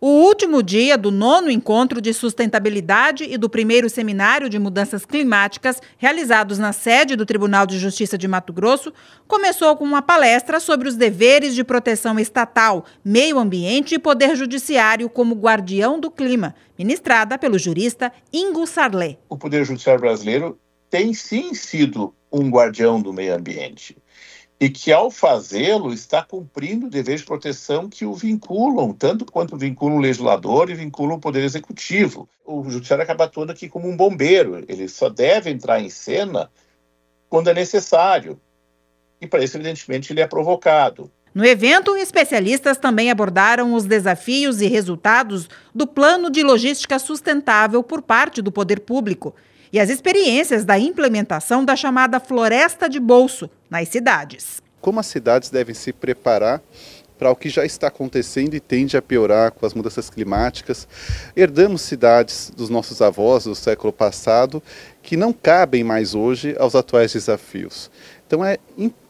O último dia do nono encontro de sustentabilidade e do primeiro seminário de mudanças climáticas, realizados na sede do Tribunal de Justiça de Mato Grosso, começou com uma palestra sobre os deveres de proteção estatal, meio ambiente e poder judiciário como guardião do clima, ministrada pelo jurista Ingo Sarlé. O Poder Judiciário brasileiro tem sim sido um guardião do meio ambiente e que, ao fazê-lo, está cumprindo o dever de proteção que o vinculam, tanto quanto vincula o legislador e vincula o Poder Executivo. O Judiciário acaba atuando aqui como um bombeiro, ele só deve entrar em cena quando é necessário. E, para isso, evidentemente, ele é provocado. No evento, especialistas também abordaram os desafios e resultados do plano de logística sustentável por parte do poder público e as experiências da implementação da chamada floresta de bolso nas cidades. Como as cidades devem se preparar para o que já está acontecendo e tende a piorar com as mudanças climáticas. Herdamos cidades dos nossos avós do século passado que não cabem mais hoje aos atuais desafios. Então é,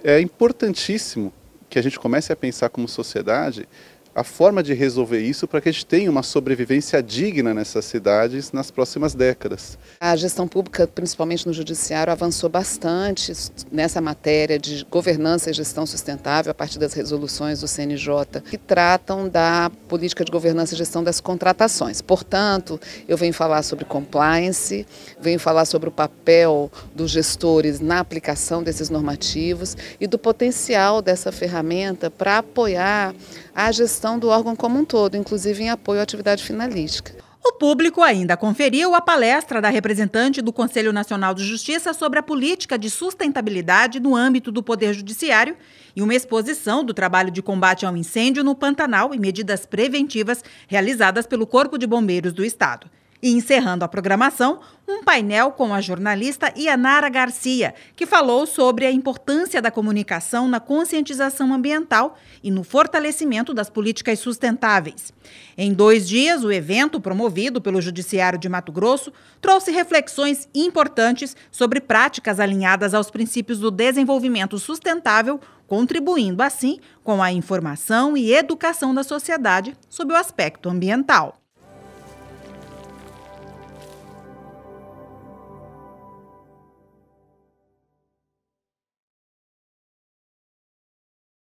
é importantíssimo que a gente comece a pensar como sociedade a forma de resolver isso para que a gente tenha uma sobrevivência digna nessas cidades nas próximas décadas. A gestão pública, principalmente no judiciário, avançou bastante nessa matéria de governança e gestão sustentável a partir das resoluções do CNJ, que tratam da política de governança e gestão das contratações. Portanto, eu venho falar sobre compliance, venho falar sobre o papel dos gestores na aplicação desses normativos e do potencial dessa ferramenta para apoiar a gestão gestão do órgão como um todo, inclusive em apoio à atividade finalística. O público ainda conferiu a palestra da representante do Conselho Nacional de Justiça sobre a política de sustentabilidade no âmbito do Poder Judiciário e uma exposição do trabalho de combate ao incêndio no Pantanal e medidas preventivas realizadas pelo Corpo de Bombeiros do Estado. E encerrando a programação, um painel com a jornalista Ianara Garcia, que falou sobre a importância da comunicação na conscientização ambiental e no fortalecimento das políticas sustentáveis. Em dois dias, o evento, promovido pelo Judiciário de Mato Grosso, trouxe reflexões importantes sobre práticas alinhadas aos princípios do desenvolvimento sustentável, contribuindo, assim, com a informação e educação da sociedade sobre o aspecto ambiental.